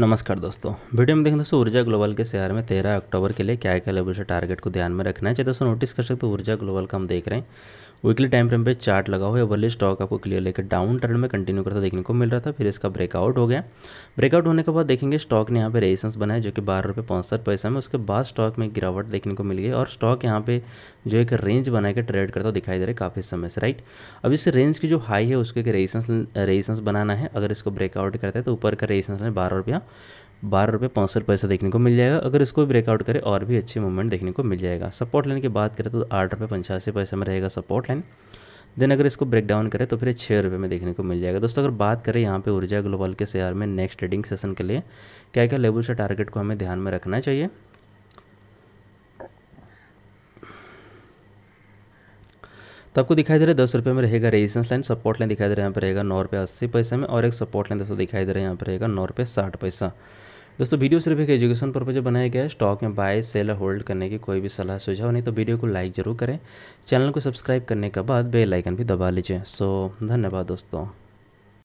नमस्कार दोस्तों वीडियो में देखें दोस्तों ऊर्जा ग्लोबल के शेयर में 13 अक्टूबर के लिए क्या क्या लेवल से टारगेट को ध्यान में रखना है चाहे दोस्तों नोटिस कर सकते हो ऊर्जा ग्लोबल का हम देख रहे हैं वीकली टाइम फ्रेम पे चार्ट लगा हुआ है वर्ली स्टॉक आपको क्लियर लेकर डाउन ट्रेंड में कंटिन्यू करता देखने को मिल रहा था फिर इसका ब्रेकआउट हो गया ब्रेकआउट होने के बाद देखेंगे स्टॉक ने यहाँ पे रेजिस्टेंस बनाया जो कि बारह रुपये पौंसठ पैसा में उसके बाद स्टॉक में गिरावट देखने को मिल गई और स्टॉक यहाँ पे जो एक रेंज बना के ट्रेड करता दिखाई दे रहा है काफ़ी समय से राइट अब इस रेंज की जो हाई है उसके रेजिस्टेंस रेजिस्टेंस बनाना है अगर इसको ब्रेकआउट करता है तो ऊपर का रेजिस्टेंस है बारह रुपया बारह रुपये पैंसठ पैसा देखने को मिल जाएगा अगर इसको ब्रेकआउट करें और भी अच्छे मूवमेंट देखने को मिल जाएगा सपोर्ट लाइन की बात करें तो आठ रुपये पंचासी पैसे में रहेगा सपोर्ट लाइन देन अगर इसको ब्रेक डाउन करें तो फिर छः रुपये में देखने को मिल जाएगा दोस्तों अगर बात करें यहाँ पे ऊर्जा ग्लोबल के शेयर में नेक्स्ट ट्रेडिंग सेशन के लिए क्या क्या लेवल से टारगेट को हमें ध्यान में रखना चाहिए तो आपको दिखाई दे रहा है दस रुपये में रहेगा रेजिस्टेंस लाइन सपोर्ट लाइन दिखाई दे रहा है यहाँ पर रहेगा नौ रुपये अस्सी पैसे में और एक सपोर्ट लाइन दोस्तों दिखाई दे रहा है यहाँ पर रहेगा नौ रुपये साठ पैसा दोस्तों वीडियो सिर्फ एक एजुकेशन पर्पज बनाया गया है स्टॉक में बाय सेल होल्ड करने की कोई भी सलाह सुझाव नहीं तो वीडियो को लाइक जरूर करें चैनल को सब्सक्राइब करने के बाद बेल आइकन भी दबा लीजिए सो धन्यवाद दोस्तों